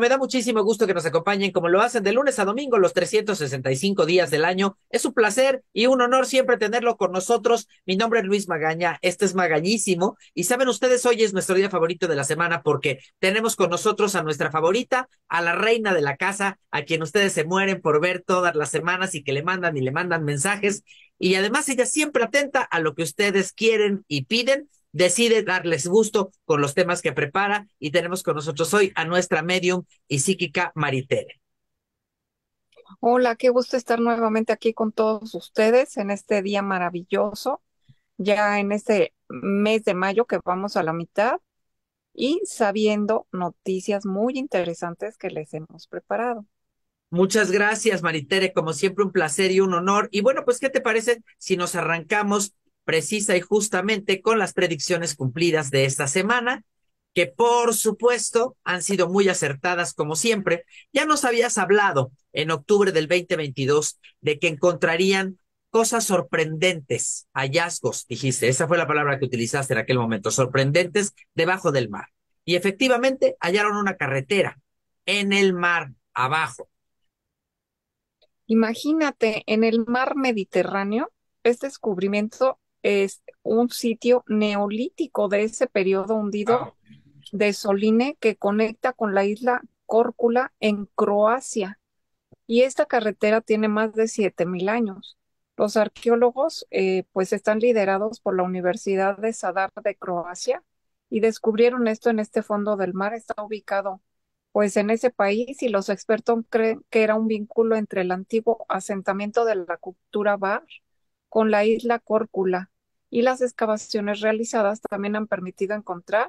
me da muchísimo gusto que nos acompañen como lo hacen de lunes a domingo los 365 días del año. Es un placer y un honor siempre tenerlo con nosotros. Mi nombre es Luis Magaña, este es Magañísimo y saben ustedes, hoy es nuestro día favorito de la semana porque tenemos con nosotros a nuestra favorita, a la reina de la casa, a quien ustedes se mueren por ver todas las semanas y que le mandan y le mandan mensajes. Y además ella siempre atenta a lo que ustedes quieren y piden decide darles gusto con los temas que prepara y tenemos con nosotros hoy a nuestra medium y psíquica Maritere. Hola, qué gusto estar nuevamente aquí con todos ustedes en este día maravilloso, ya en este mes de mayo que vamos a la mitad y sabiendo noticias muy interesantes que les hemos preparado. Muchas gracias, Maritere. Como siempre, un placer y un honor. Y bueno, pues, ¿qué te parece si nos arrancamos precisa y justamente con las predicciones cumplidas de esta semana, que por supuesto han sido muy acertadas como siempre. Ya nos habías hablado en octubre del 2022 de que encontrarían cosas sorprendentes, hallazgos, dijiste, esa fue la palabra que utilizaste en aquel momento, sorprendentes debajo del mar. Y efectivamente hallaron una carretera en el mar abajo. Imagínate, en el mar Mediterráneo, este descubrimiento es un sitio neolítico de ese periodo hundido ah, de Soline que conecta con la isla Córcula en Croacia. Y esta carretera tiene más de 7.000 años. Los arqueólogos eh, pues están liderados por la Universidad de Sadar de Croacia y descubrieron esto en este fondo del mar. Está ubicado pues en ese país y los expertos creen que era un vínculo entre el antiguo asentamiento de la cultura Bar con la isla Córcula y las excavaciones realizadas también han permitido encontrar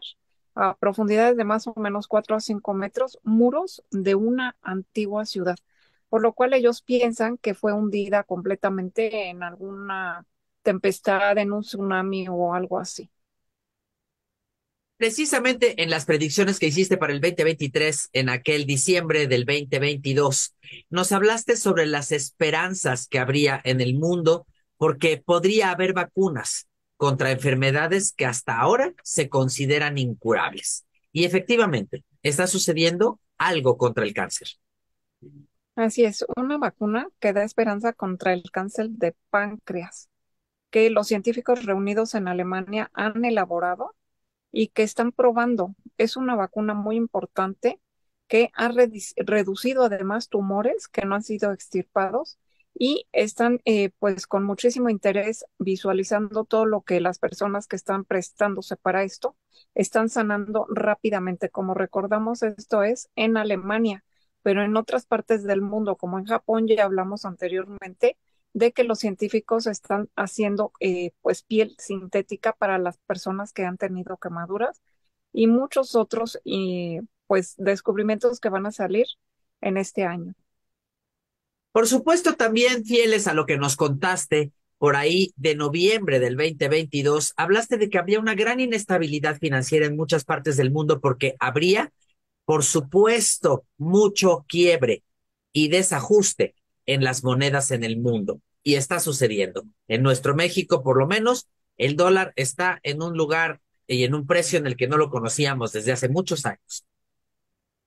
a profundidades de más o menos 4 a 5 metros muros de una antigua ciudad, por lo cual ellos piensan que fue hundida completamente en alguna tempestad, en un tsunami o algo así. Precisamente en las predicciones que hiciste para el 2023, en aquel diciembre del 2022, nos hablaste sobre las esperanzas que habría en el mundo porque podría haber vacunas contra enfermedades que hasta ahora se consideran incurables. Y efectivamente, está sucediendo algo contra el cáncer. Así es, una vacuna que da esperanza contra el cáncer de páncreas, que los científicos reunidos en Alemania han elaborado y que están probando. Es una vacuna muy importante que ha reducido además tumores que no han sido extirpados y están eh, pues con muchísimo interés visualizando todo lo que las personas que están prestándose para esto están sanando rápidamente. Como recordamos, esto es en Alemania, pero en otras partes del mundo, como en Japón, ya hablamos anteriormente de que los científicos están haciendo eh, pues piel sintética para las personas que han tenido quemaduras y muchos otros y pues descubrimientos que van a salir en este año. Por supuesto, también fieles a lo que nos contaste por ahí de noviembre del 2022, hablaste de que había una gran inestabilidad financiera en muchas partes del mundo porque habría, por supuesto, mucho quiebre y desajuste en las monedas en el mundo. Y está sucediendo. En nuestro México, por lo menos, el dólar está en un lugar y en un precio en el que no lo conocíamos desde hace muchos años.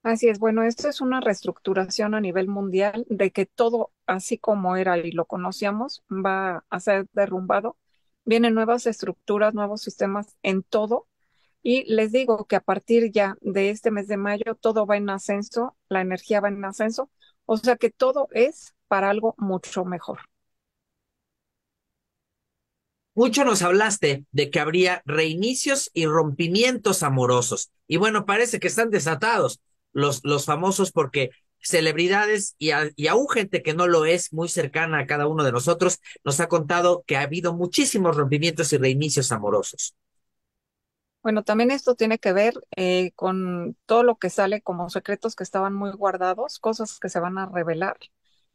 Así es, bueno, esto es una reestructuración a nivel mundial de que todo así como era y lo conocíamos va a ser derrumbado. Vienen nuevas estructuras, nuevos sistemas en todo. Y les digo que a partir ya de este mes de mayo todo va en ascenso, la energía va en ascenso, o sea que todo es para algo mucho mejor. Mucho nos hablaste de que habría reinicios y rompimientos amorosos. Y bueno, parece que están desatados los, los famosos porque celebridades y, a, aún gente que no lo es muy cercana a cada uno de nosotros nos ha contado que ha habido muchísimos rompimientos y reinicios amorosos. Bueno, también esto tiene que ver eh, con todo lo que sale como secretos que estaban muy guardados, cosas que se van a revelar.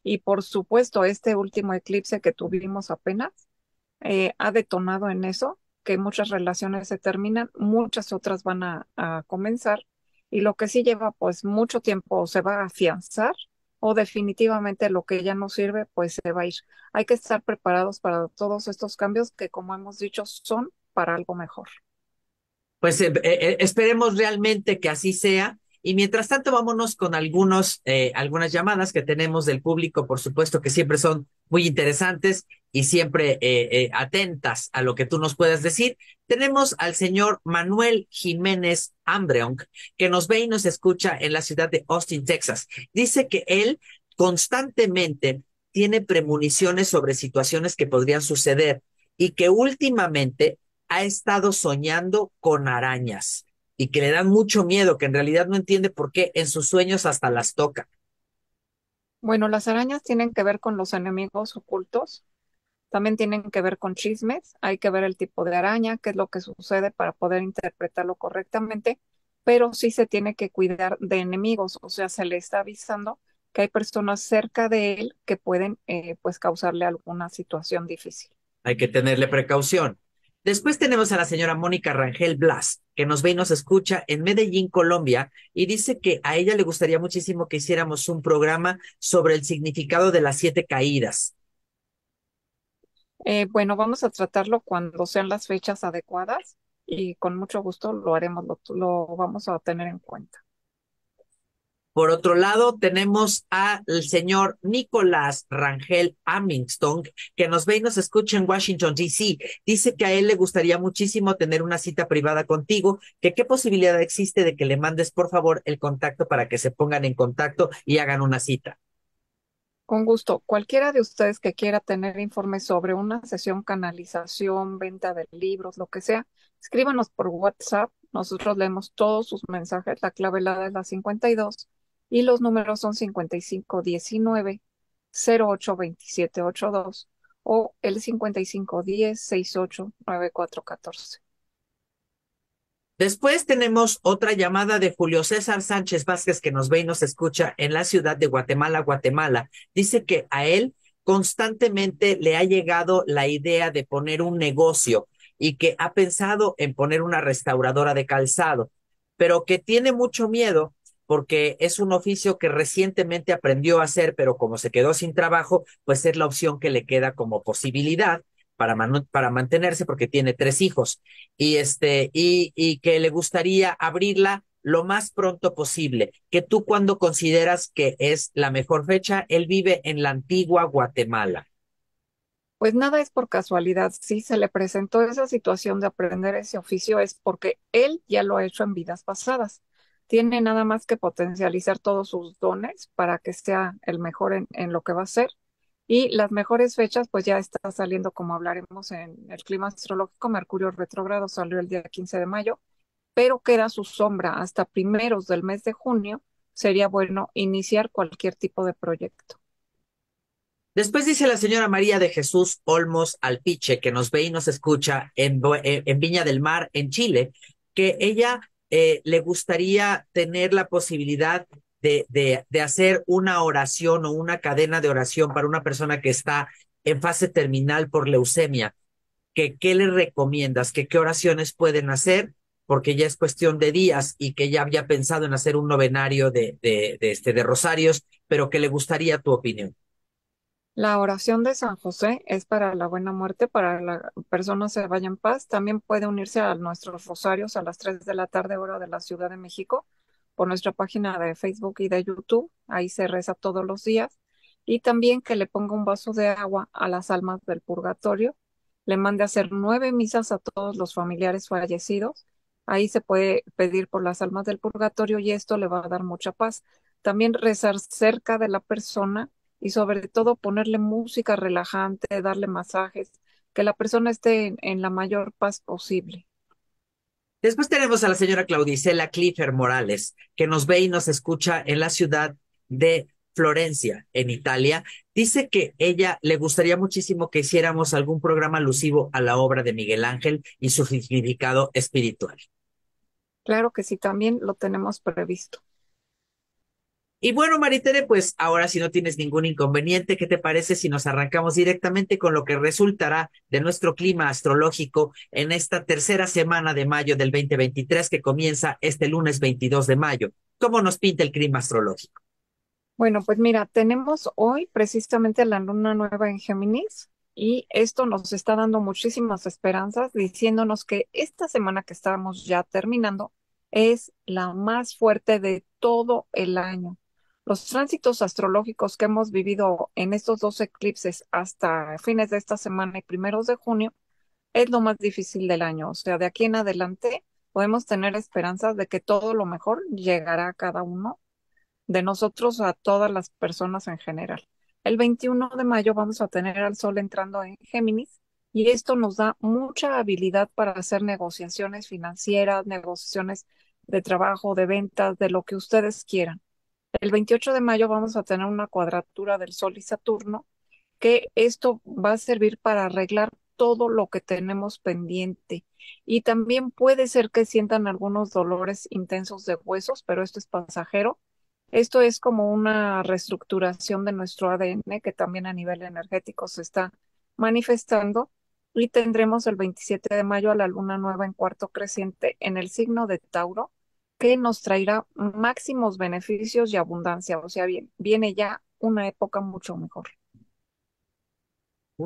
Y por supuesto, este último eclipse que tuvimos apenas eh, ha detonado en eso, que muchas relaciones se terminan, muchas otras van a comenzar y lo que sí lleva pues mucho tiempo se va a afianzar o definitivamente lo que ya no sirve pues se va a ir. Hay que estar preparados para todos estos cambios que como hemos dicho son para algo mejor. Pues eh, eh, esperemos realmente que así sea. Y mientras tanto, vámonos con algunos, eh, algunas llamadas que tenemos del público, por supuesto, que siempre son muy interesantes y siempre eh, eh, atentas a lo que tú nos puedas decir. Tenemos al señor Manuel Jiménez Ambreon, que nos ve y nos escucha en la ciudad de Austin, Texas. Dice que él constantemente tiene premoniciones sobre situaciones que podrían suceder y que últimamente ha estado soñando con arañas y que le dan mucho miedo, que en realidad no entiende por qué en sus sueños hasta las toca. Bueno, las arañas tienen que ver con los enemigos ocultos, también tienen que ver con chismes, hay que ver el tipo de araña, qué es lo que sucede para poder interpretarlo correctamente, pero sí se tiene que cuidar de enemigos, o sea, se le está avisando que hay personas cerca de él que pueden eh, pues causarle alguna situación difícil. Hay que tenerle precaución. Después tenemos a la señora Mónica Rangel Blas, que nos ve y nos escucha en Medellín, Colombia, y dice que a ella le gustaría muchísimo que hiciéramos un programa sobre el significado de las siete caídas. Eh, bueno, vamos a tratarlo cuando sean las fechas adecuadas y con mucho gusto lo haremos, lo vamos a tener en cuenta. Por otro lado, tenemos al señor Nicolás Rangel Amingston que nos ve y nos escucha en Washington, D.C. Dice que a él le gustaría muchísimo tener una cita privada contigo, que qué posibilidad existe de que le mandes, por favor, el contacto para que se pongan en contacto y hagan una cita. Con gusto. Cualquiera de ustedes que quiera tener informes sobre una sesión, canalización, venta de libros, lo que sea, escríbanos por WhatsApp. Nosotros leemos todos sus mensajes. La clave la es la 52 y los números son 5519-082782 o el 5510-689414. Después tenemos otra llamada de Julio César Sánchez Vázquez que nos ve y nos escucha en la ciudad de Guatemala, Guatemala. Dice que a él constantemente le ha llegado la idea de poner un negocio y que ha pensado en poner una restauradora de calzado, pero que tiene mucho miedo porque es un oficio que recientemente aprendió a hacer, pero como se quedó sin trabajo, pues es la opción que le queda como posibilidad para, para mantenerse porque tiene tres hijos y, este, y, y que le gustaría abrirla lo más pronto posible, que tú cuando consideras que es la mejor fecha, él vive en la antigua Guatemala. Pues nada es por casualidad, si se le presentó esa situación de aprender ese oficio es porque él ya lo ha hecho en vidas pasadas tiene nada más que potencializar todos sus dones para que sea el mejor en, lo que va a ser. Y las mejores fechas, pues ya está saliendo, como hablaremos en el clima astrológico, Mercurio retrógrado salió el día 15 de mayo, pero queda su sombra hasta primeros del mes de junio, sería bueno iniciar cualquier tipo de proyecto. Después dice la señora María de Jesús Olmos Alpiche, que nos ve y nos escucha en, en, Viña del Mar, en Chile, que ella eh, le gustaría tener la posibilidad de, de, hacer una oración o una cadena de oración para una persona que está en fase terminal por leucemia, que qué le recomiendas, que qué oraciones pueden hacer, porque ya es cuestión de días y que ya había pensado en hacer un novenario de, de, de este, de rosarios, pero que le gustaría tu opinión. La oración de San José es para la buena muerte, para la persona se vaya en paz. También puede unirse a nuestros rosarios a las 3 de la tarde hora de la Ciudad de México por nuestra página de Facebook y de YouTube. Ahí se reza todos los días. Y también que le ponga un vaso de agua a las almas del purgatorio. Le mande a hacer nueve misas a todos los familiares fallecidos. Ahí se puede pedir por las almas del purgatorio y esto le va a dar mucha paz. También rezar cerca de la persona y sobre todo ponerle música relajante, darle masajes, que la persona esté en, la mayor paz posible. Después tenemos a la señora Claudicela Clifford Morales, que nos ve y nos escucha en la ciudad de Florencia, en Italia. Dice que ella le gustaría muchísimo que hiciéramos algún programa alusivo a la obra de Miguel Ángel y su significado espiritual. Claro que sí, también lo tenemos previsto. Y bueno, Maritere, pues ahora si no tienes ningún inconveniente, ¿qué te parece si nos arrancamos directamente con lo que resultará de nuestro clima astrológico en esta tercera semana de mayo del 2023 que comienza este lunes 22 de mayo? ¿Cómo nos pinta el clima astrológico? Bueno, pues mira, tenemos hoy precisamente la luna nueva en Géminis y esto nos está dando muchísimas esperanzas diciéndonos que esta semana que estamos ya terminando es la más fuerte de todo el año los tránsitos astrológicos que hemos vivido en estos dos eclipses hasta fines de esta semana y primeros de junio es lo más difícil del año. O sea, de aquí en adelante podemos tener esperanzas de que todo lo mejor llegará a cada uno de nosotros, a todas las personas en general. El 21 de mayo vamos a tener al Sol entrando en Géminis y esto nos da mucha habilidad para hacer negociaciones financieras, negociaciones de trabajo, de ventas, de lo que ustedes quieran. El 28 de mayo vamos a tener una cuadratura del Sol y Saturno, que esto va a servir para arreglar todo lo que tenemos pendiente. Y también puede ser que sientan algunos dolores intensos de huesos, pero esto es pasajero. Esto es como una reestructuración de nuestro ADN que también a nivel energético se está manifestando. Y tendremos el 27 de mayo a la luna nueva en cuarto creciente en el signo de Tauro que nos traerá máximos beneficios y abundancia. O sea, bien, viene ya una época mucho mejor.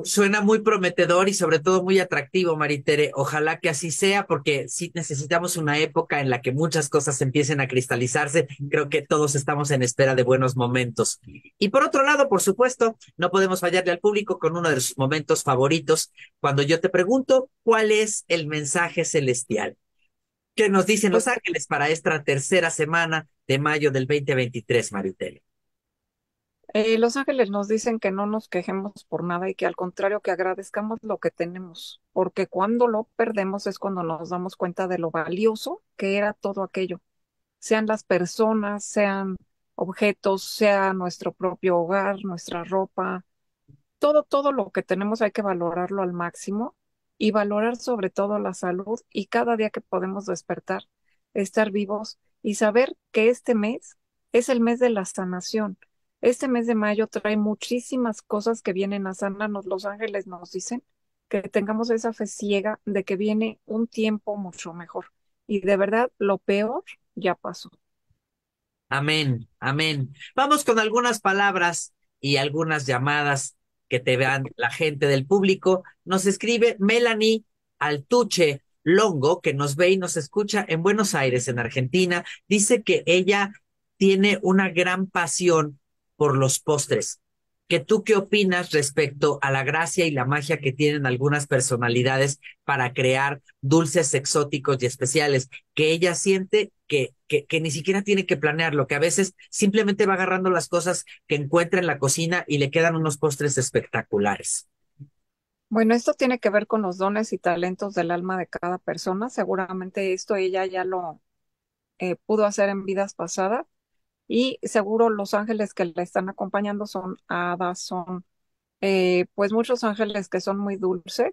Suena muy prometedor y sobre todo muy atractivo, Maritere. Ojalá que así sea, porque sí necesitamos una época en la que muchas cosas empiecen a cristalizarse. Creo que todos estamos en espera de buenos momentos. Y por otro lado, por supuesto, no podemos fallarle al público con uno de sus momentos favoritos, cuando yo te pregunto cuál es el mensaje celestial. ¿Qué nos dicen Los pues Ángeles para esta tercera semana de mayo del 2023, Mariutel? Eh, los Ángeles nos dicen que no nos quejemos por nada y que al contrario que agradezcamos lo que tenemos, porque cuando lo perdemos es cuando nos damos cuenta de lo valioso que era todo aquello, sean las personas, sean objetos, sea nuestro propio hogar, nuestra ropa, todo, todo lo que tenemos hay que valorarlo al máximo y valorar sobre todo la salud y cada día que podemos despertar, estar vivos y saber que este mes es el mes de la sanación. Este mes de mayo trae muchísimas cosas que vienen a sanarnos. Los ángeles nos dicen que tengamos esa fe ciega de que viene un tiempo mucho mejor. Y de verdad, lo peor ya pasó. Amén, amén. Vamos con algunas palabras y algunas llamadas que te vean la gente del público. Nos escribe Melanie Altuche Longo, que nos ve y nos escucha en Buenos Aires, en Argentina. Dice que ella tiene una gran pasión por los postres que tú qué opinas respecto a la gracia y la magia que tienen algunas personalidades para crear dulces exóticos y especiales, que ella siente que, que, ni siquiera tiene que planearlo, que a veces simplemente va agarrando las cosas que encuentra en la cocina y le quedan unos postres espectaculares. Bueno, esto tiene que ver con los dones y talentos del alma de cada persona. Seguramente esto ella ya lo eh, pudo hacer en vidas pasadas y seguro los ángeles que la están acompañando son hadas, son eh, pues muchos ángeles que son muy dulces.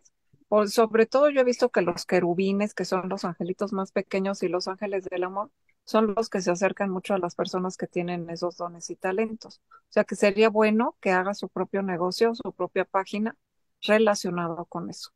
sobre todo yo he visto que los querubines, que son los angelitos más pequeños y los ángeles del amor, son los que se acercan mucho a las personas que tienen esos dones y talentos. O sea que sería bueno que haga su propio negocio, su propia página relacionado con eso.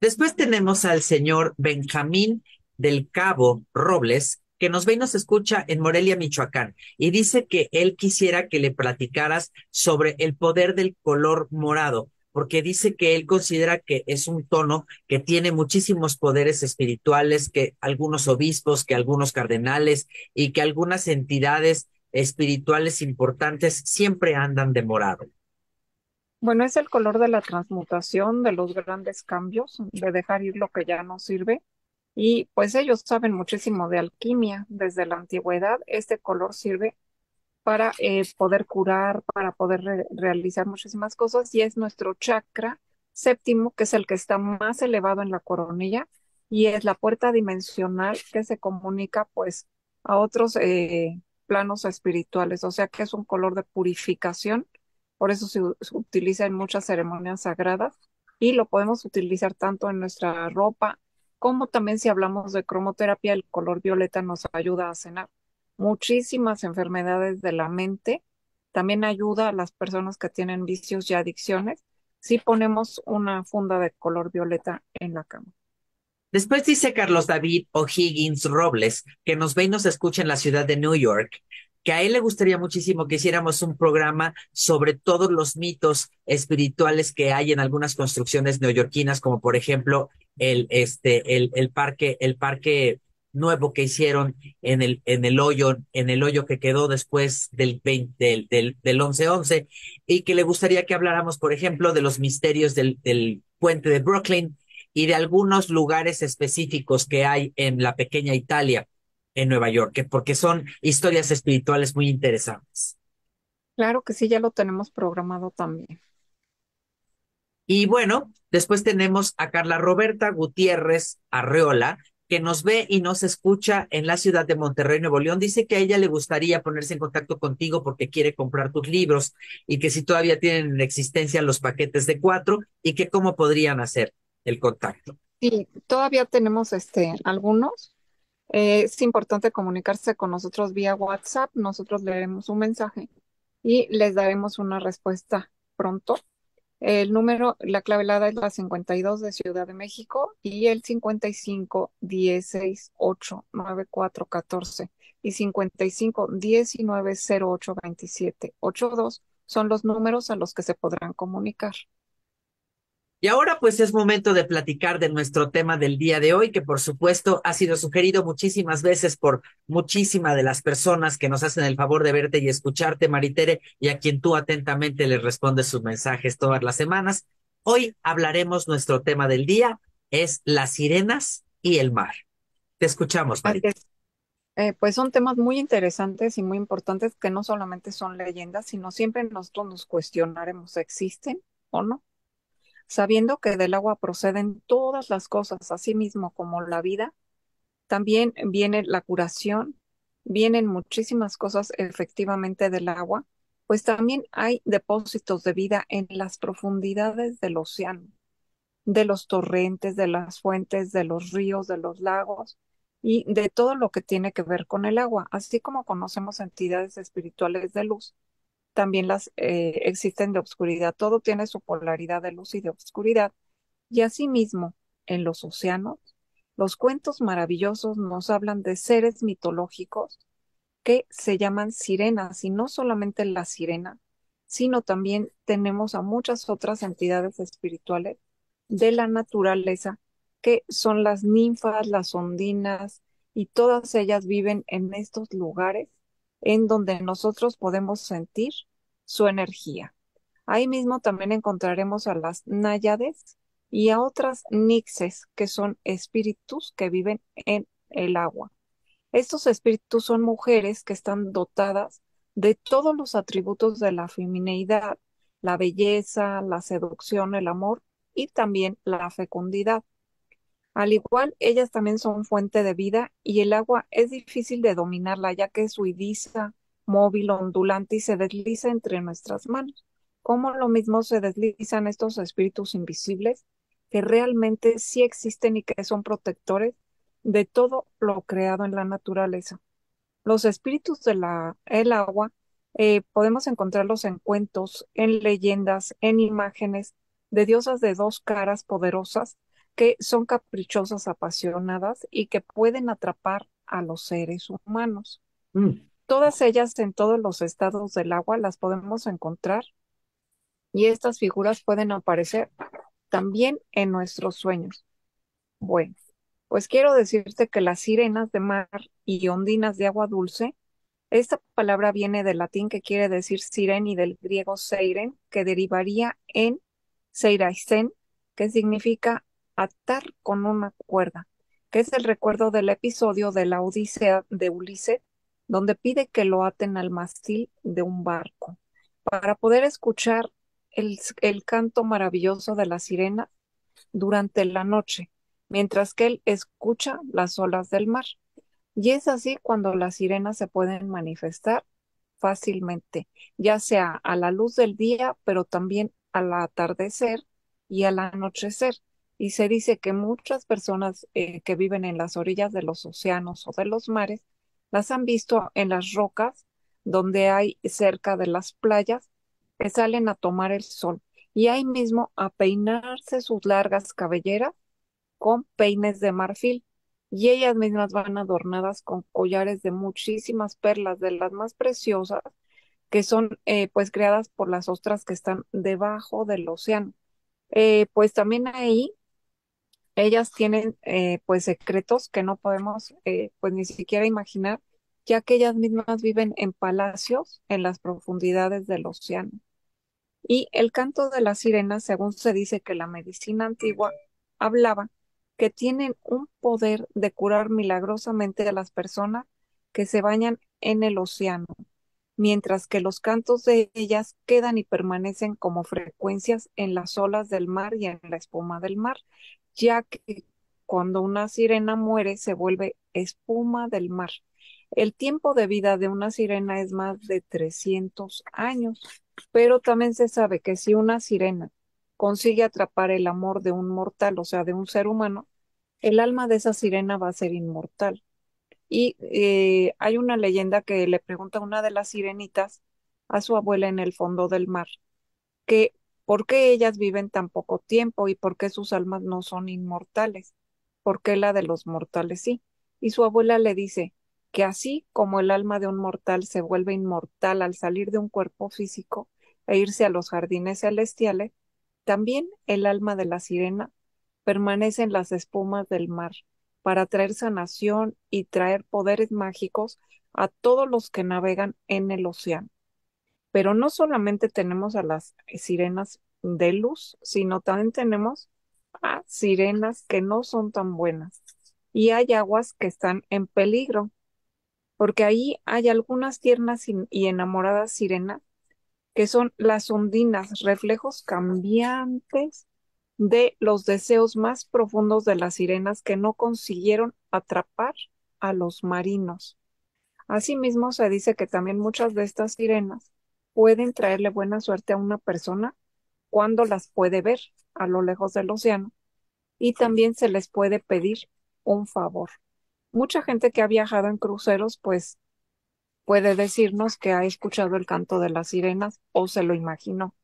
Después tenemos al señor Benjamín del Cabo Robles, que nos ve y nos escucha en Morelia, Michoacán, y dice que él quisiera que le platicaras sobre el poder del color morado, porque dice que él considera que es un tono que tiene muchísimos poderes espirituales, que algunos obispos, que algunos cardenales y que algunas entidades espirituales importantes siempre andan de morado. Bueno, es el color de la transmutación, de los grandes cambios, de dejar ir lo que ya no sirve y pues ellos saben muchísimo de alquimia desde la antigüedad. Este color sirve para eh, poder curar, para poder realizar muchísimas cosas y es nuestro chakra séptimo, que es el que está más elevado en la coronilla y es la puerta dimensional que se comunica pues a otros eh, planos espirituales, o sea que es un color de purificación, por eso se utiliza en muchas ceremonias sagradas y lo podemos utilizar tanto en nuestra ropa, como también si hablamos de cromoterapia, el color violeta nos ayuda a cenar. Muchísimas enfermedades de la mente, también ayuda a las personas que tienen vicios y adicciones si ponemos una funda de color violeta en la cama. Después dice Carlos David O'Higgins Robles, que nos ve y nos escucha en la ciudad de New York que a él le gustaría muchísimo que hiciéramos un programa sobre todos los mitos espirituales que hay en algunas construcciones neoyorquinas, como por ejemplo el, este, el, el parque, el parque nuevo que hicieron en el, en el hoyo, en el hoyo que quedó después del veinte del, del, del 11, 11 y que le gustaría que habláramos, por ejemplo, de los misterios del, del puente de Brooklyn y de algunos lugares específicos que hay en la pequeña Italia en Nueva York, porque son historias espirituales muy interesantes. Claro que sí, ya lo tenemos programado también. Y bueno, después tenemos a Carla Roberta Gutiérrez Arreola, que nos ve y nos escucha en la ciudad de Monterrey, Nuevo León. Dice que a ella le gustaría ponerse en contacto contigo porque quiere comprar tus libros y que si todavía tienen en existencia los paquetes de cuatro y que cómo podrían hacer el contacto. Sí, todavía tenemos este algunos eh, es importante comunicarse con nosotros vía WhatsApp. Nosotros leeremos un mensaje y les daremos una respuesta pronto. El número, la clavelada es la 52 de Ciudad de México y el 55 ocho nueve cuatro catorce y 55 19 08 27 dos son los números a los que se podrán comunicar. Y ahora pues es momento de platicar de nuestro tema del día de hoy, que por supuesto ha sido sugerido muchísimas veces por muchísimas de las personas que nos hacen el favor de verte y escucharte, Maritere, y a quien tú atentamente le respondes sus mensajes todas las semanas. Hoy hablaremos, nuestro tema del día es las sirenas y el mar. Te escuchamos, Maritere. Eh, pues son temas muy interesantes y muy importantes que no solamente son leyendas, sino siempre nosotros nos cuestionaremos, si ¿existen o no? sabiendo que del agua proceden todas las cosas, así mismo como la vida, también viene la curación, vienen muchísimas cosas efectivamente del agua, pues también hay depósitos de vida en las profundidades del océano, de los torrentes, de las fuentes, de los ríos, de los lagos y de todo lo que tiene que ver con el agua, así como conocemos entidades espirituales de luz también las eh, existen de obscuridad. Todo tiene su polaridad de luz y de oscuridad. Y asimismo, en los océanos, los cuentos maravillosos nos hablan de seres mitológicos que se llaman sirenas, y no solamente la sirena, sino también tenemos a muchas otras entidades espirituales de la naturaleza, que son las ninfas, las ondinas, y todas ellas viven en estos lugares en donde nosotros podemos sentir su energía. Ahí mismo también encontraremos a las náyades y a otras nixes, que son espíritus que viven en el agua. Estos espíritus son mujeres que están dotadas de todos los atributos de la femineidad, la belleza, la seducción, el amor y también la fecundidad. Al igual, ellas también son fuente de vida y el agua es difícil de dominarla ya que es huidiza, móvil, ondulante y se desliza entre nuestras manos. Como lo mismo se deslizan estos espíritus invisibles que realmente sí existen y que son protectores de todo lo creado en la naturaleza. Los espíritus del agua eh, podemos encontrarlos en cuentos, en leyendas, en imágenes de diosas de dos caras poderosas que son caprichosas, apasionadas y que pueden atrapar a los seres humanos. Mm. Todas ellas en todos los estados del agua las podemos encontrar y estas figuras pueden aparecer también en nuestros sueños. Bueno, pues quiero decirte que las sirenas de mar y ondinas de agua dulce, esta palabra viene del latín que quiere decir siren y del griego seiren, que derivaría en seiraisen, que significa atar con una cuerda, que es el recuerdo del episodio de la Odisea de Ulises, donde pide que lo aten al mástil de un barco, para poder escuchar el, el canto maravilloso de la sirena durante la noche, mientras que él escucha las olas del mar. Y es así cuando las sirenas se pueden manifestar fácilmente, ya sea a la luz del día, pero también al atardecer y al anochecer, y se dice que muchas personas eh, que viven en las orillas de los océanos o de los mares las han visto en las rocas donde hay cerca de las playas que salen a tomar el sol y ahí mismo a peinarse sus largas cabelleras con peines de marfil y ellas mismas van adornadas con collares de muchísimas perlas de las más preciosas que son eh, pues creadas por las ostras que están debajo del océano. Eh, pues también ahí ellas tienen eh, pues secretos que no podemos eh, pues ni siquiera imaginar, ya que ellas mismas viven en palacios en las profundidades del océano. Y el canto de las sirenas, según se dice que la medicina antigua hablaba, que tienen un poder de curar milagrosamente a las personas que se bañan en el océano, mientras que los cantos de ellas quedan y permanecen como frecuencias en las olas del mar y en la espuma del mar, ya que cuando una sirena muere se vuelve espuma del mar. El tiempo de vida de una sirena es más de 300 años, pero también se sabe que si una sirena consigue atrapar el amor de un mortal, o sea, de un ser humano, el alma de esa sirena va a ser inmortal. Y eh, hay una leyenda que le pregunta una de las sirenitas a su abuela en el fondo del mar, que ¿Por qué ellas viven tan poco tiempo y por qué sus almas no son inmortales? ¿Por qué la de los mortales sí? Y su abuela le dice que así como el alma de un mortal se vuelve inmortal al salir de un cuerpo físico e irse a los jardines celestiales, también el alma de la sirena permanece en las espumas del mar para traer sanación y traer poderes mágicos a todos los que navegan en el océano. Pero no solamente tenemos a las sirenas de luz, sino también tenemos a sirenas que no son tan buenas. Y hay aguas que están en peligro, porque ahí hay algunas tiernas y enamoradas sirenas que son las ondinas, reflejos cambiantes de los deseos más profundos de las sirenas que no consiguieron atrapar a los marinos. Asimismo, se dice que también muchas de estas sirenas pueden traerle buena suerte a una persona cuando las puede ver a lo lejos del océano y también se les puede pedir un favor. Mucha gente que ha viajado en cruceros pues puede decirnos que ha escuchado el canto de las sirenas o se lo imaginó.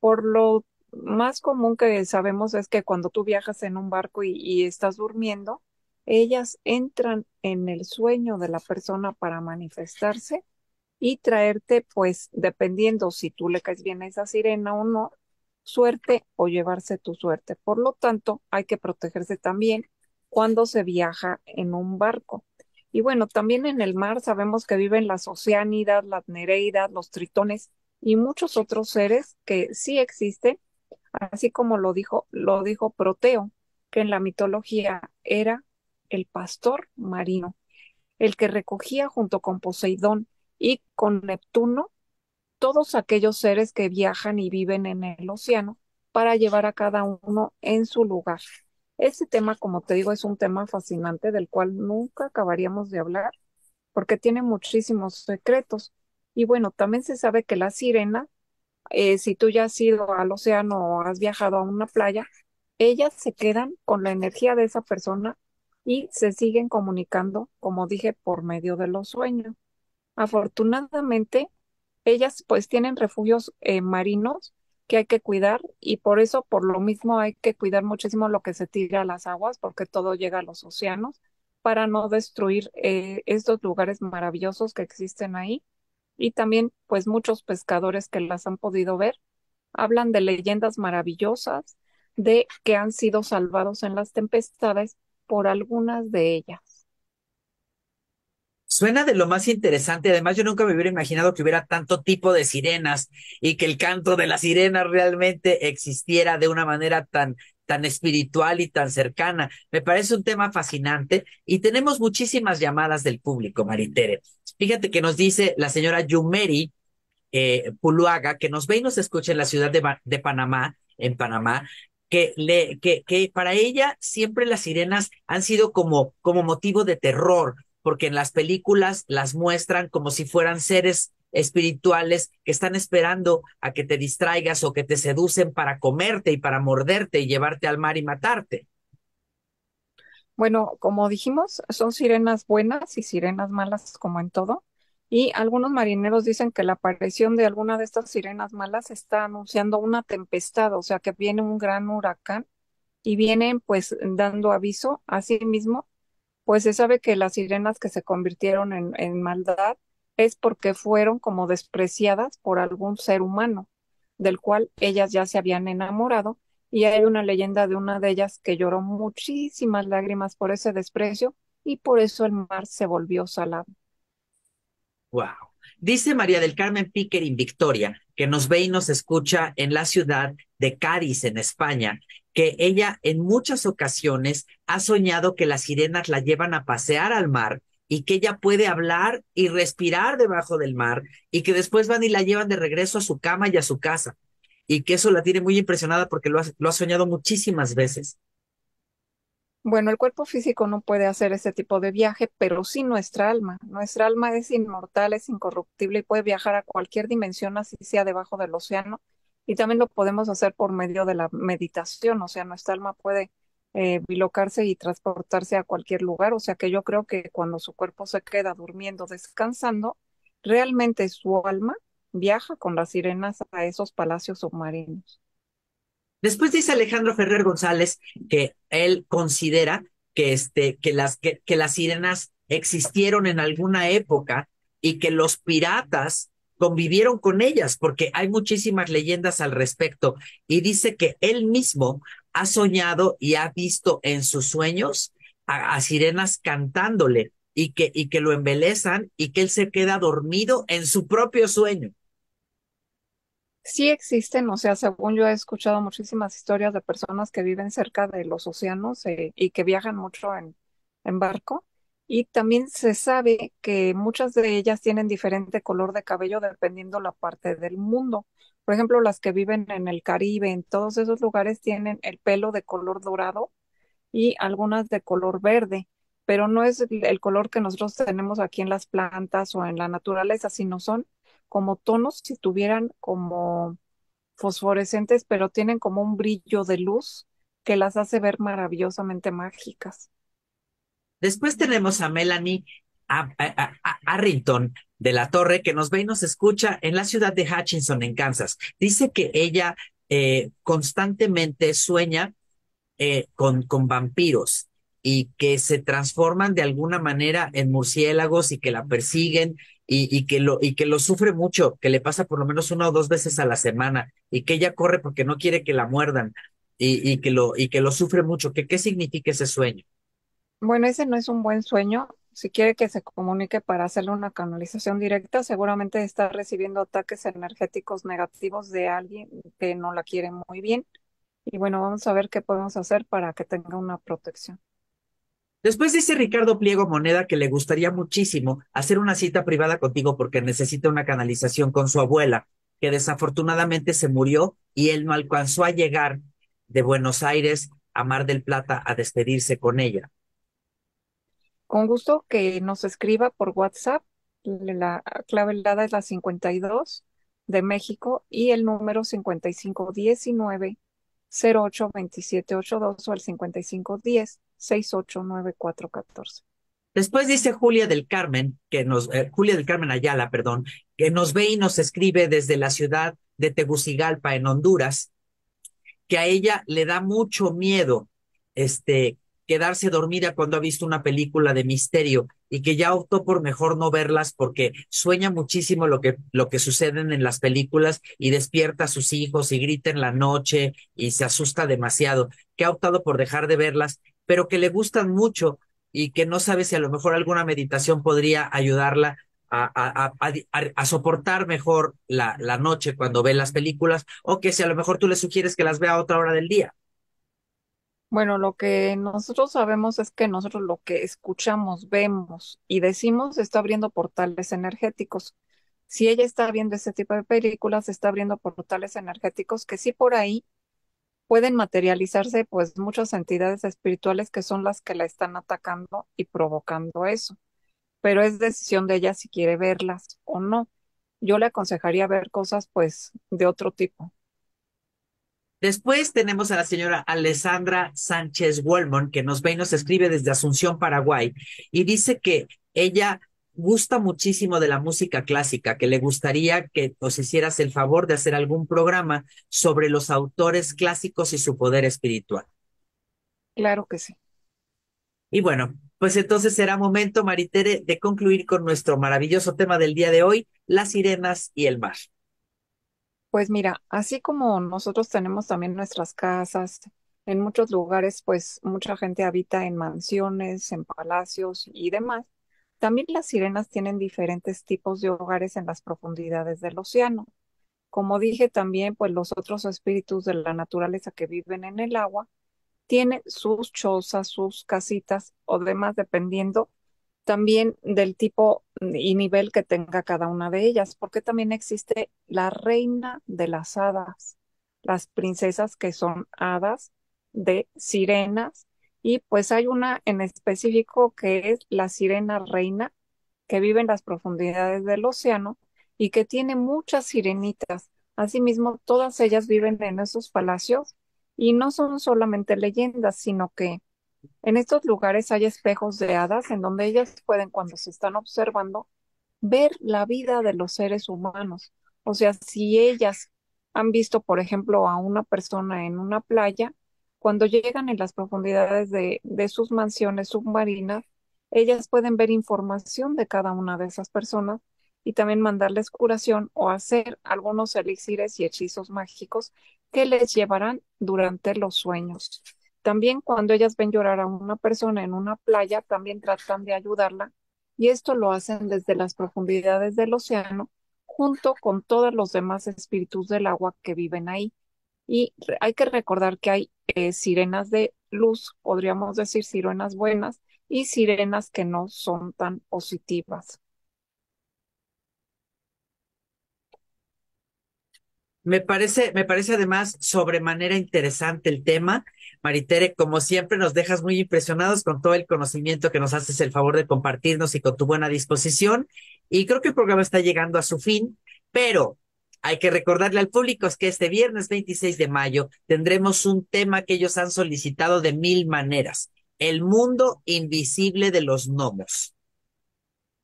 Por lo más común que sabemos es que cuando tú viajas en un barco y, y estás durmiendo, ellas entran en el sueño de la persona para manifestarse y traerte, pues, dependiendo si tú le caes bien a esa sirena o no, suerte o llevarse tu suerte. Por lo tanto, hay que protegerse también cuando se viaja en un barco. Y bueno, también en el mar sabemos que viven las oceánidas, las nereidas, los tritones y muchos otros seres que sí existen, así como lo dijo, lo dijo Proteo, que en la mitología era el pastor marino, el que recogía junto con Poseidón y con Neptuno todos aquellos seres que viajan y viven en el océano para llevar a cada uno en su lugar. Ese tema, como te digo, es un tema fascinante del cual nunca acabaríamos de hablar porque tiene muchísimos secretos. Y bueno, también se sabe que la sirena, eh, si tú ya has ido al océano o has viajado a una playa, ellas se quedan con la energía de esa persona y se siguen comunicando, como dije, por medio de los sueños. Afortunadamente, ellas pues tienen refugios eh, marinos que hay que cuidar y por eso, por lo mismo, hay que cuidar muchísimo lo que se tira a las aguas porque todo llega a los océanos para no destruir eh, estos lugares maravillosos que existen ahí. Y también, pues muchos pescadores que las han podido ver hablan de leyendas maravillosas, de que han sido salvados en las tempestades por algunas de ellas. Suena de lo más interesante. Además, yo nunca me hubiera imaginado que hubiera tanto tipo de sirenas y que el canto de las sirenas realmente existiera de una manera tan, tan espiritual y tan cercana. Me parece un tema fascinante y tenemos muchísimas llamadas del público, Maritere. Fíjate que nos dice la señora Yumeri eh, Puluaga, que nos ve y nos escucha en la ciudad de, Panamá, en Panamá, que, le, que, que para ella siempre las sirenas han sido como, como motivo de terror, porque en las películas las muestran como si fueran seres espirituales que están esperando a que te distraigas o que te seducen para comerte y para morderte y llevarte al mar y matarte. Bueno, como dijimos, son sirenas buenas y sirenas malas como en todo. Y algunos marineros dicen que la aparición de alguna de estas sirenas malas está anunciando una tempestad, o sea que viene un gran huracán y vienen pues dando aviso a sí mismo pues se sabe que las sirenas que se convirtieron en, maldad es porque fueron como despreciadas por algún ser humano, del cual ellas ya se habían enamorado, y hay una leyenda de una de ellas que lloró muchísimas lágrimas por ese desprecio y por eso el mar se volvió salado. Wow. Dice María del Carmen Pickering Victoria, que nos ve y nos escucha en la ciudad de Cádiz, en España, que ella en muchas ocasiones ha soñado que las sirenas la llevan a pasear al mar y que ella puede hablar y respirar debajo del mar y que después van y la llevan de regreso a su cama y a su casa y que eso la tiene muy impresionada porque lo ha, lo ha soñado muchísimas veces. Bueno, el cuerpo físico no puede hacer ese tipo de viaje, pero sí nuestra alma. Nuestra alma es inmortal, es incorruptible y puede viajar a cualquier dimensión, así sea debajo del océano, y también lo podemos hacer por medio de la meditación, o sea, nuestra alma puede eh, bilocarse y transportarse a cualquier lugar, o sea que yo creo que cuando su cuerpo se queda durmiendo, descansando, realmente su alma viaja con las sirenas a esos palacios submarinos. Después dice Alejandro Ferrer González que él considera que, este, que, las, que las sirenas existieron en alguna época y que los piratas convivieron con ellas, porque hay muchísimas leyendas al respecto. Y dice que él mismo ha soñado y ha visto en sus sueños a, sirenas cantándole y que, y que lo embelezan y que él se queda dormido en su propio sueño. Sí existen, o sea, según yo he escuchado muchísimas historias de personas que viven cerca de los océanos eh, y que viajan mucho en barco y también se sabe que muchas de ellas tienen diferente color de cabello dependiendo la parte del mundo. Por ejemplo, las que viven en el Caribe, en todos esos lugares tienen el pelo de color dorado y algunas de color verde, pero no es el color que nosotros tenemos aquí en las plantas o en la naturaleza, sino son como tonos si tuvieran como fosforescentes, pero tienen como un brillo de luz que las hace ver maravillosamente mágicas. Después tenemos a Melanie Arrington de la Torre, que nos ve y nos escucha en la ciudad de Hutchinson, en Kansas. Dice que ella eh, constantemente sueña eh, con, con vampiros y que se transforman de alguna manera en murciélagos y que la persiguen y, y, que lo, y que lo sufre mucho, que le pasa por lo menos una o dos veces a la semana y que ella corre porque no quiere que la muerdan y, y, que, lo, y que lo sufre mucho. Que, ¿Qué significa ese sueño? Bueno, ese no es un buen sueño. Si quiere que se comunique para hacerle una canalización directa, seguramente está recibiendo ataques energéticos negativos de alguien que no la quiere muy bien. Y bueno, vamos a ver qué podemos hacer para que tenga una protección. Después dice Ricardo Pliego Moneda que le gustaría muchísimo hacer una cita privada contigo porque necesita una canalización con su abuela, que desafortunadamente se murió y él no alcanzó a llegar de Buenos Aires a Mar del Plata a despedirse con ella. Con gusto que nos escriba por WhatsApp. La clave helada es la 52 de México y el número 5519 082782 o el 5510 689414. Después dice Julia del Carmen, que nos, eh, Julia del Carmen Ayala, perdón, que nos ve y nos escribe desde la ciudad de Tegucigalpa, en Honduras, que a ella le da mucho miedo este, quedarse dormida cuando ha visto una película de misterio y que ya optó por mejor no verlas porque sueña muchísimo lo que, lo que suceden en las películas y despierta a sus hijos y grita en la noche y se asusta demasiado, que ha optado por dejar de verlas, pero que le gustan mucho y que no sabe si a lo mejor alguna meditación podría ayudarla a, a, soportar mejor la, la noche cuando ve las películas o que si a lo mejor tú le sugieres que las vea a otra hora del día. Bueno, lo que nosotros sabemos es que nosotros lo que escuchamos, vemos y decimos está abriendo portales energéticos. Si ella está viendo ese tipo de películas, está abriendo portales energéticos que sí por ahí pueden materializarse pues muchas entidades espirituales que son las que la están atacando y provocando eso. Pero es decisión de ella si quiere verlas o no. Yo le aconsejaría ver cosas pues de otro tipo, Después tenemos a la señora Alessandra Sánchez wolmon que nos ve y nos escribe desde Asunción, Paraguay, y dice que ella gusta muchísimo de la música clásica, que le gustaría que nos hicieras el favor de hacer algún programa sobre los autores clásicos y su poder espiritual. Claro que sí. Y bueno, pues entonces será momento, Maritere, de concluir con nuestro maravilloso tema del día de hoy, las sirenas y el mar. Pues mira, así como nosotros tenemos también nuestras casas, en muchos lugares pues mucha gente habita en mansiones, en palacios y demás. También las sirenas tienen diferentes tipos de hogares en las profundidades del océano. Como dije también, pues los otros espíritus de la naturaleza que viven en el agua tienen sus chozas, sus casitas o demás, dependiendo también del tipo y nivel que tenga cada una de ellas, porque también existe la reina de las hadas, las princesas que son hadas de sirenas, y pues hay una en específico que es la sirena reina, que vive en las profundidades del océano y que tiene muchas sirenitas. Asimismo, todas ellas viven en esos palacios y no son solamente leyendas, sino que en estos lugares hay espejos de hadas en donde ellas pueden, cuando se están observando, ver la vida de los seres humanos. O sea, si ellas han visto, por ejemplo, a una persona en una playa, cuando llegan en las profundidades de, sus mansiones submarinas, ellas pueden ver información de cada una de esas personas y también mandarles curación o hacer algunos elixires y hechizos mágicos que les llevarán durante los sueños. También cuando ellas ven llorar a una persona en una playa, también tratan de ayudarla y esto lo hacen desde las profundidades del océano junto con todos los demás espíritus del agua que viven ahí. Y hay que recordar que hay eh, sirenas de luz, podríamos decir sirenas buenas, y sirenas que no son tan positivas. Me parece, me parece además sobremanera interesante el tema. Maritere, como siempre, nos dejas muy impresionados con todo el conocimiento que nos haces el favor de compartirnos y con tu buena disposición. Y creo que el programa está llegando a su fin, pero hay que recordarle al público que este viernes 26 de mayo tendremos un tema que ellos han solicitado de mil maneras, el mundo invisible de los gnomos.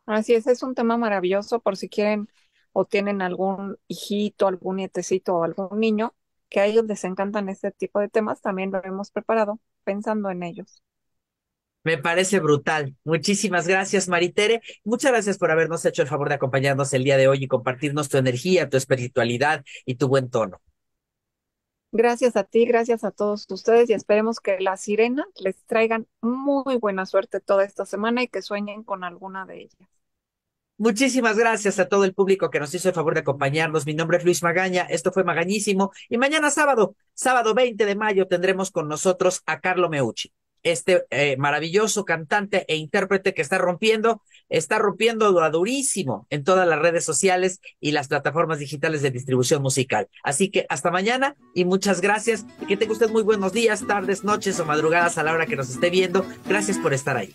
Así es, es un tema maravilloso por si quieren o tienen algún hijito, algún nietecito o algún niño que a ellos les encantan este tipo de temas, también lo hemos preparado pensando en ellos. Me parece brutal. Muchísimas gracias, Maritere. Muchas gracias por habernos hecho el favor de acompañarnos el día de hoy y compartirnos tu energía, tu espiritualidad y tu buen tono. Gracias a ti, gracias a todos ustedes y esperemos que las sirenas les traigan muy buena suerte toda esta semana y que sueñen con alguna de ellas. Muchísimas gracias a todo el público que nos hizo el favor de acompañarnos. Mi nombre es Luis Magaña, esto fue Magañísimo y mañana sábado, sábado 20 de mayo, tendremos con nosotros a Carlo Meucci, este eh, maravilloso cantante e intérprete que está rompiendo, está rompiendo durísimo en todas las redes sociales y las plataformas digitales de distribución musical. Así que hasta mañana y muchas gracias que tenga usted muy buenos días, tardes, noches o madrugadas a la hora que nos esté viendo. Gracias por estar ahí.